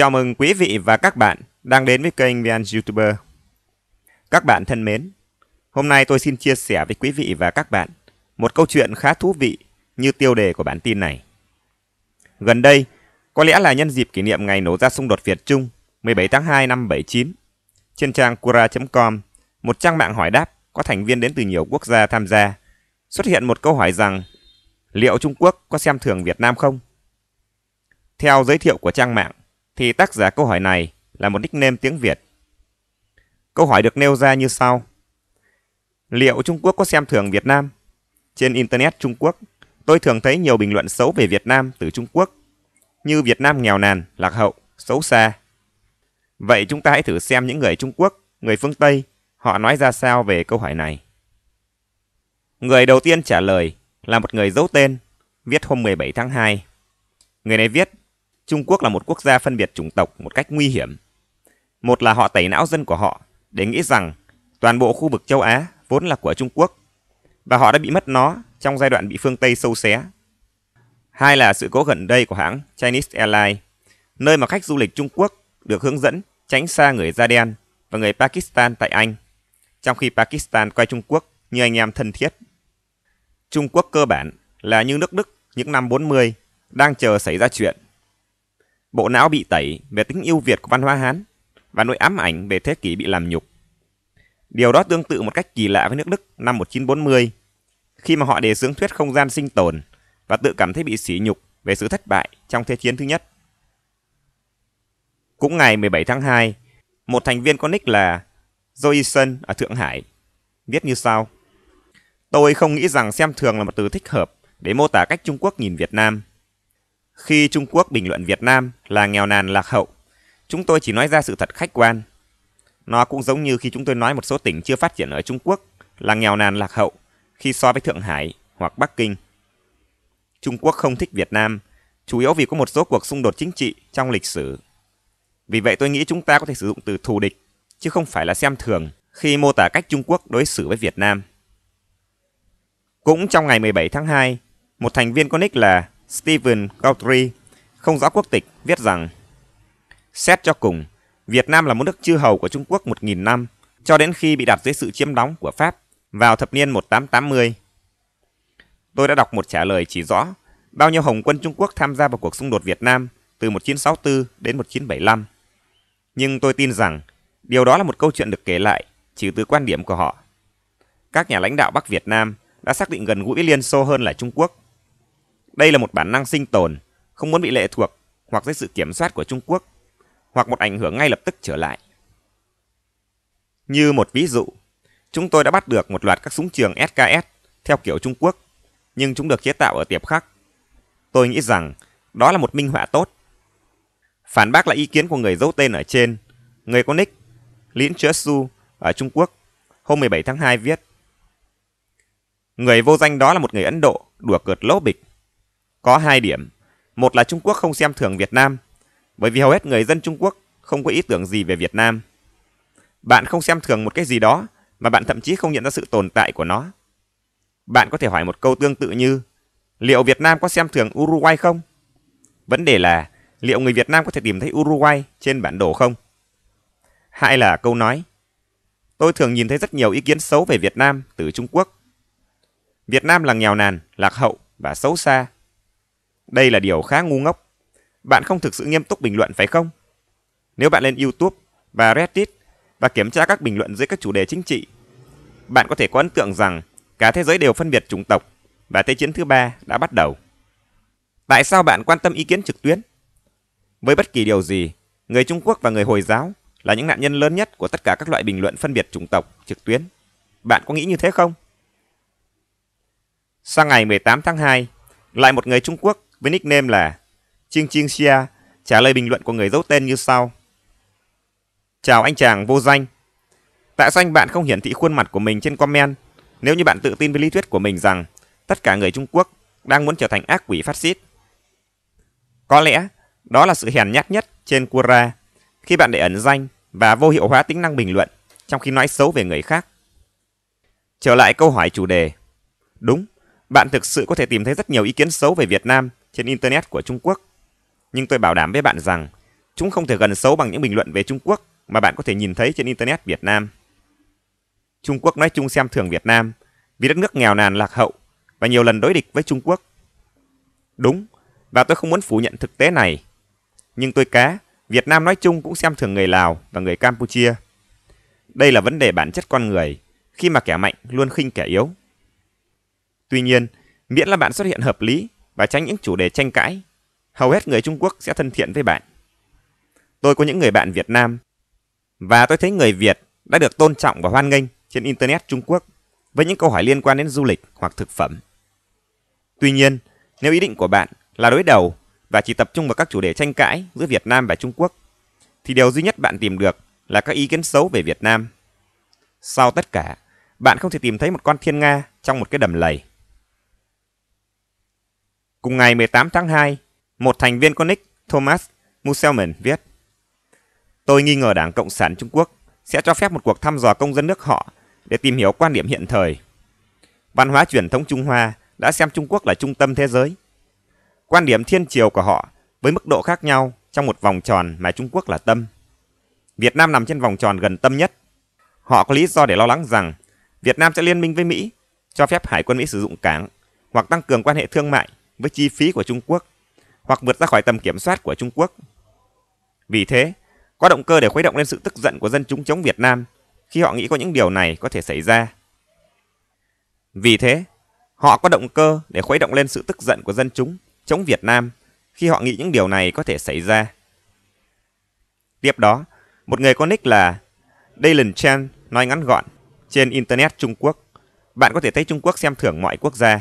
Chào mừng quý vị và các bạn đang đến với kênh VN YouTuber. Các bạn thân mến, hôm nay tôi xin chia sẻ với quý vị và các bạn một câu chuyện khá thú vị như tiêu đề của bản tin này. Gần đây, có lẽ là nhân dịp kỷ niệm ngày nổ ra xung đột Việt-Trung 17 tháng 2 năm 79, trên trang cura.com, một trang mạng hỏi đáp có thành viên đến từ nhiều quốc gia tham gia, xuất hiện một câu hỏi rằng liệu Trung Quốc có xem thường Việt Nam không? Theo giới thiệu của trang mạng, thì tác giả câu hỏi này là một nickname tiếng Việt. Câu hỏi được nêu ra như sau. Liệu Trung Quốc có xem thường Việt Nam? Trên Internet Trung Quốc, tôi thường thấy nhiều bình luận xấu về Việt Nam từ Trung Quốc, như Việt Nam nghèo nàn, lạc hậu, xấu xa. Vậy chúng ta hãy thử xem những người Trung Quốc, người phương Tây, họ nói ra sao về câu hỏi này. Người đầu tiên trả lời là một người giấu tên, viết hôm 17 tháng 2. Người này viết, Trung Quốc là một quốc gia phân biệt chủng tộc một cách nguy hiểm. Một là họ tẩy não dân của họ để nghĩ rằng toàn bộ khu vực châu Á vốn là của Trung Quốc và họ đã bị mất nó trong giai đoạn bị phương Tây sâu xé. Hai là sự cố gần đây của hãng Chinese Airlines, nơi mà khách du lịch Trung Quốc được hướng dẫn tránh xa người da đen và người Pakistan tại Anh, trong khi Pakistan coi Trung Quốc như anh em thân thiết. Trung Quốc cơ bản là như nước Đức những năm 40 đang chờ xảy ra chuyện Bộ não bị tẩy về tính yêu Việt của văn hóa Hán và nỗi ám ảnh về thế kỷ bị làm nhục. Điều đó tương tự một cách kỳ lạ với nước Đức năm 1940, khi mà họ đề xướng thuyết không gian sinh tồn và tự cảm thấy bị sỉ nhục về sự thất bại trong Thế chiến thứ nhất. Cũng ngày 17 tháng 2, một thành viên có nick là Joyson ở Thượng Hải viết như sau. Tôi không nghĩ rằng xem thường là một từ thích hợp để mô tả cách Trung Quốc nhìn Việt Nam. Khi Trung Quốc bình luận Việt Nam là nghèo nàn lạc hậu, chúng tôi chỉ nói ra sự thật khách quan. Nó cũng giống như khi chúng tôi nói một số tỉnh chưa phát triển ở Trung Quốc là nghèo nàn lạc hậu khi so với Thượng Hải hoặc Bắc Kinh. Trung Quốc không thích Việt Nam, chủ yếu vì có một số cuộc xung đột chính trị trong lịch sử. Vì vậy tôi nghĩ chúng ta có thể sử dụng từ thù địch, chứ không phải là xem thường khi mô tả cách Trung Quốc đối xử với Việt Nam. Cũng trong ngày 17 tháng 2, một thành viên có nick là Stephen Gautry, không rõ quốc tịch, viết rằng Xét cho cùng, Việt Nam là một nước chư hầu của Trung Quốc 1.000 năm, cho đến khi bị đặt dưới sự chiếm đóng của Pháp vào thập niên 1880. Tôi đã đọc một trả lời chỉ rõ bao nhiêu Hồng quân Trung Quốc tham gia vào cuộc xung đột Việt Nam từ 1964 đến 1975. Nhưng tôi tin rằng điều đó là một câu chuyện được kể lại chỉ từ quan điểm của họ. Các nhà lãnh đạo Bắc Việt Nam đã xác định gần gũi Liên Xô hơn là Trung Quốc đây là một bản năng sinh tồn, không muốn bị lệ thuộc hoặc dưới sự kiểm soát của Trung Quốc, hoặc một ảnh hưởng ngay lập tức trở lại. Như một ví dụ, chúng tôi đã bắt được một loạt các súng trường SKS theo kiểu Trung Quốc, nhưng chúng được chế tạo ở tiệp khắc. Tôi nghĩ rằng đó là một minh họa tốt. Phản bác lại ý kiến của người giấu tên ở trên, người có nick Lin Chua Su ở Trung Quốc hôm 17 tháng 2 viết. Người vô danh đó là một người Ấn Độ đùa cợt lỗ bịch. Có hai điểm. Một là Trung Quốc không xem thường Việt Nam, bởi vì hầu hết người dân Trung Quốc không có ý tưởng gì về Việt Nam. Bạn không xem thường một cái gì đó mà bạn thậm chí không nhận ra sự tồn tại của nó. Bạn có thể hỏi một câu tương tự như liệu Việt Nam có xem thường Uruguay không? Vấn đề là liệu người Việt Nam có thể tìm thấy Uruguay trên bản đồ không? Hai là câu nói. Tôi thường nhìn thấy rất nhiều ý kiến xấu về Việt Nam từ Trung Quốc. Việt Nam là nghèo nàn, lạc hậu và xấu xa đây là điều khá ngu ngốc. Bạn không thực sự nghiêm túc bình luận phải không? Nếu bạn lên YouTube và Reddit và kiểm tra các bình luận dưới các chủ đề chính trị, bạn có thể có ấn tượng rằng cả thế giới đều phân biệt chủng tộc và Thế chiến thứ ba đã bắt đầu. Tại sao bạn quan tâm ý kiến trực tuyến? Với bất kỳ điều gì, người Trung Quốc và người Hồi giáo là những nạn nhân lớn nhất của tất cả các loại bình luận phân biệt chủng tộc trực tuyến. Bạn có nghĩ như thế không? Sang ngày 18 tháng 2, lại một người Trung Quốc với nickname là Ching Ching Xia trả lời bình luận của người giấu tên như sau. Chào anh chàng vô danh. Tại sao anh bạn không hiển thị khuôn mặt của mình trên comment nếu như bạn tự tin với lý thuyết của mình rằng tất cả người Trung Quốc đang muốn trở thành ác quỷ phát xít? Có lẽ đó là sự hèn nhát nhất trên Quora khi bạn để ẩn danh và vô hiệu hóa tính năng bình luận trong khi nói xấu về người khác. Trở lại câu hỏi chủ đề. Đúng, bạn thực sự có thể tìm thấy rất nhiều ý kiến xấu về Việt Nam trên Internet của Trung Quốc. Nhưng tôi bảo đảm với bạn rằng, chúng không thể gần xấu bằng những bình luận về Trung Quốc mà bạn có thể nhìn thấy trên Internet Việt Nam. Trung Quốc nói chung xem thường Việt Nam vì đất nước nghèo nàn lạc hậu và nhiều lần đối địch với Trung Quốc. Đúng, và tôi không muốn phủ nhận thực tế này. Nhưng tôi cá, Việt Nam nói chung cũng xem thường người Lào và người Campuchia. Đây là vấn đề bản chất con người, khi mà kẻ mạnh luôn khinh kẻ yếu. Tuy nhiên, miễn là bạn xuất hiện hợp lý và tránh những chủ đề tranh cãi, hầu hết người Trung Quốc sẽ thân thiện với bạn. Tôi có những người bạn Việt Nam, và tôi thấy người Việt đã được tôn trọng và hoan nghênh trên Internet Trung Quốc với những câu hỏi liên quan đến du lịch hoặc thực phẩm. Tuy nhiên, nếu ý định của bạn là đối đầu và chỉ tập trung vào các chủ đề tranh cãi giữa Việt Nam và Trung Quốc, thì điều duy nhất bạn tìm được là các ý kiến xấu về Việt Nam. Sau tất cả, bạn không thể tìm thấy một con thiên nga trong một cái đầm lầy. Cùng ngày 18 tháng 2, một thành viên Nick Thomas Muselman viết Tôi nghi ngờ Đảng Cộng sản Trung Quốc sẽ cho phép một cuộc thăm dò công dân nước họ để tìm hiểu quan điểm hiện thời. Văn hóa truyền thống Trung Hoa đã xem Trung Quốc là trung tâm thế giới. Quan điểm thiên triều của họ với mức độ khác nhau trong một vòng tròn mà Trung Quốc là tâm. Việt Nam nằm trên vòng tròn gần tâm nhất. Họ có lý do để lo lắng rằng Việt Nam sẽ liên minh với Mỹ, cho phép hải quân Mỹ sử dụng cảng hoặc tăng cường quan hệ thương mại với chi phí của Trung Quốc hoặc vượt ra khỏi tầm kiểm soát của Trung Quốc. Vì thế, có động cơ để khuấy động lên sự tức giận của dân chúng chống Việt Nam khi họ nghĩ có những điều này có thể xảy ra. Vì thế, họ có động cơ để khuấy động lên sự tức giận của dân chúng chống Việt Nam khi họ nghĩ những điều này có thể xảy ra. Tiếp đó, một người có nick là Dylan Chen nói ngắn gọn trên Internet Trung Quốc. Bạn có thể thấy Trung Quốc xem thưởng mọi quốc gia.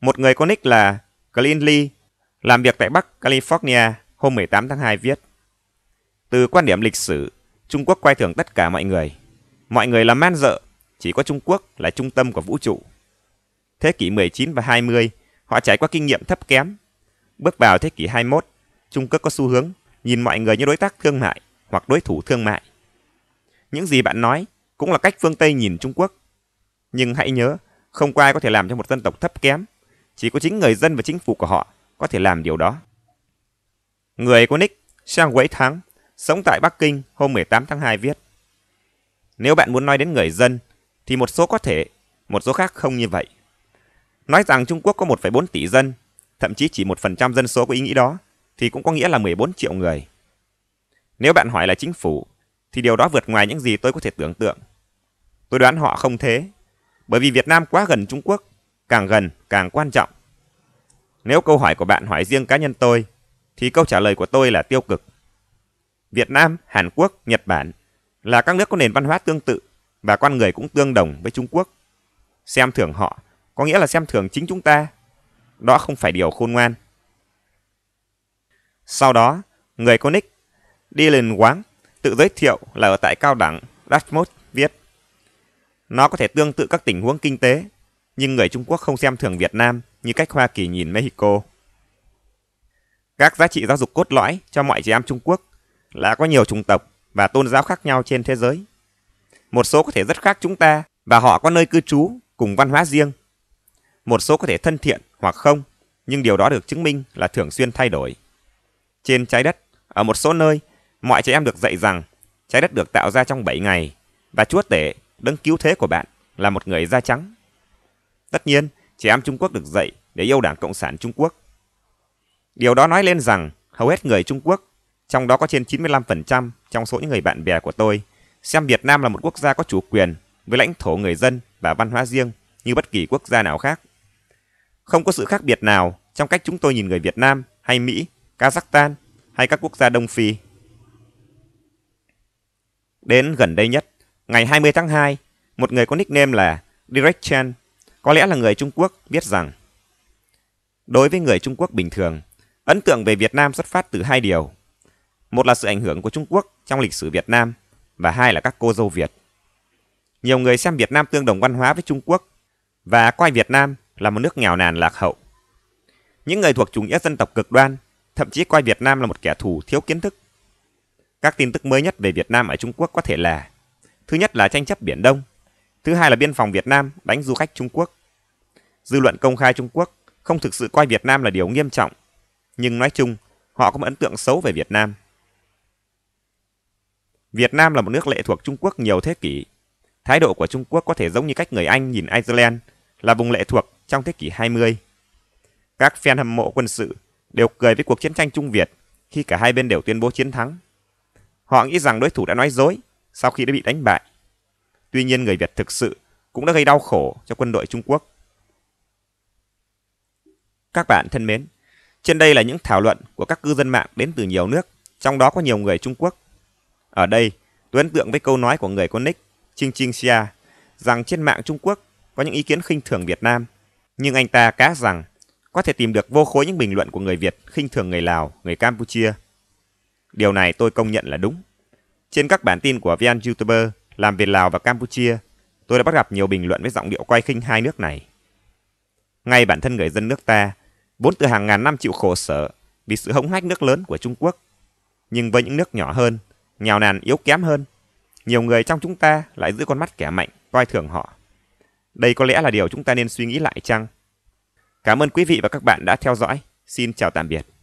Một người có nick là Cleanly, làm việc tại Bắc California hôm 18 tháng 2 viết. Từ quan điểm lịch sử, Trung Quốc quay thưởng tất cả mọi người. Mọi người là man dợ, chỉ có Trung Quốc là trung tâm của vũ trụ. Thế kỷ 19 và 20, họ trải qua kinh nghiệm thấp kém. Bước vào thế kỷ 21, Trung Quốc có xu hướng nhìn mọi người như đối tác thương mại hoặc đối thủ thương mại. Những gì bạn nói cũng là cách phương Tây nhìn Trung Quốc. Nhưng hãy nhớ, không có ai có thể làm cho một dân tộc thấp kém chỉ có chính người dân và chính phủ của họ có thể làm điều đó. Người của Nick, Sang Quấy Thắng, sống tại Bắc Kinh hôm 18 tháng 2 viết. Nếu bạn muốn nói đến người dân, thì một số có thể, một số khác không như vậy. Nói rằng Trung Quốc có 1,4 tỷ dân, thậm chí chỉ 1% dân số có ý nghĩ đó, thì cũng có nghĩa là 14 triệu người. Nếu bạn hỏi là chính phủ, thì điều đó vượt ngoài những gì tôi có thể tưởng tượng. Tôi đoán họ không thế, bởi vì Việt Nam quá gần Trung Quốc càng gần càng quan trọng. Nếu câu hỏi của bạn hỏi riêng cá nhân tôi, thì câu trả lời của tôi là tiêu cực. Việt Nam, Hàn Quốc, Nhật Bản là các nước có nền văn hóa tương tự và con người cũng tương đồng với Trung Quốc. Xem thường họ có nghĩa là xem thường chính chúng ta. Đó không phải điều khôn ngoan. Sau đó, người con nick Dylan Wang tự giới thiệu là ở tại cao đẳng Dartmouth viết. Nó có thể tương tự các tình huống kinh tế nhưng người Trung Quốc không xem thường Việt Nam như cách Hoa Kỳ nhìn Mexico. Các giá trị giáo dục cốt lõi cho mọi trẻ em Trung Quốc là có nhiều chủng tộc và tôn giáo khác nhau trên thế giới. Một số có thể rất khác chúng ta và họ có nơi cư trú cùng văn hóa riêng. Một số có thể thân thiện hoặc không, nhưng điều đó được chứng minh là thường xuyên thay đổi. Trên trái đất, ở một số nơi, mọi trẻ em được dạy rằng trái đất được tạo ra trong 7 ngày và chúa tể, đấng cứu thế của bạn là một người da trắng. Tất nhiên, trẻ em Trung Quốc được dạy để yêu Đảng Cộng sản Trung Quốc. Điều đó nói lên rằng hầu hết người Trung Quốc, trong đó có trên 95% trong số những người bạn bè của tôi, xem Việt Nam là một quốc gia có chủ quyền với lãnh thổ người dân và văn hóa riêng như bất kỳ quốc gia nào khác. Không có sự khác biệt nào trong cách chúng tôi nhìn người Việt Nam hay Mỹ, Kazakhstan hay các quốc gia Đông Phi. Đến gần đây nhất, ngày 20 tháng 2, một người có nickname là Direct Chan có lẽ là người Trung Quốc biết rằng Đối với người Trung Quốc bình thường, ấn tượng về Việt Nam xuất phát từ hai điều. Một là sự ảnh hưởng của Trung Quốc trong lịch sử Việt Nam và hai là các cô dâu Việt. Nhiều người xem Việt Nam tương đồng văn hóa với Trung Quốc và coi Việt Nam là một nước nghèo nàn lạc hậu. Những người thuộc chủ nghĩa dân tộc cực đoan thậm chí coi Việt Nam là một kẻ thù thiếu kiến thức. Các tin tức mới nhất về Việt Nam ở Trung Quốc có thể là Thứ nhất là tranh chấp Biển Đông, thứ hai là biên phòng Việt Nam đánh du khách Trung Quốc, Dư luận công khai Trung Quốc không thực sự coi Việt Nam là điều nghiêm trọng, nhưng nói chung, họ có một ấn tượng xấu về Việt Nam. Việt Nam là một nước lệ thuộc Trung Quốc nhiều thế kỷ. Thái độ của Trung Quốc có thể giống như cách người Anh nhìn Iceland là vùng lệ thuộc trong thế kỷ 20. Các fan hâm mộ quân sự đều cười với cuộc chiến tranh Trung Việt khi cả hai bên đều tuyên bố chiến thắng. Họ nghĩ rằng đối thủ đã nói dối sau khi đã bị đánh bại. Tuy nhiên người Việt thực sự cũng đã gây đau khổ cho quân đội Trung Quốc. Các bạn thân mến, trên đây là những thảo luận của các cư dân mạng đến từ nhiều nước, trong đó có nhiều người Trung Quốc. Ở đây, tôi ấn tượng với câu nói của người con nick Ching Ching Xia rằng trên mạng Trung Quốc có những ý kiến khinh thường Việt Nam, nhưng anh ta cá rằng có thể tìm được vô khối những bình luận của người Việt khinh thường người Lào, người Campuchia. Điều này tôi công nhận là đúng. Trên các bản tin của VN YouTuber làm về Lào và Campuchia, tôi đã bắt gặp nhiều bình luận với giọng điệu quay khinh hai nước này. Ngay bản thân người dân nước ta vốn từ hàng ngàn năm chịu khổ sở vì sự hống hách nước lớn của Trung Quốc. Nhưng với những nước nhỏ hơn, nghèo nàn yếu kém hơn, nhiều người trong chúng ta lại giữ con mắt kẻ mạnh, coi thường họ. Đây có lẽ là điều chúng ta nên suy nghĩ lại chăng? Cảm ơn quý vị và các bạn đã theo dõi. Xin chào tạm biệt.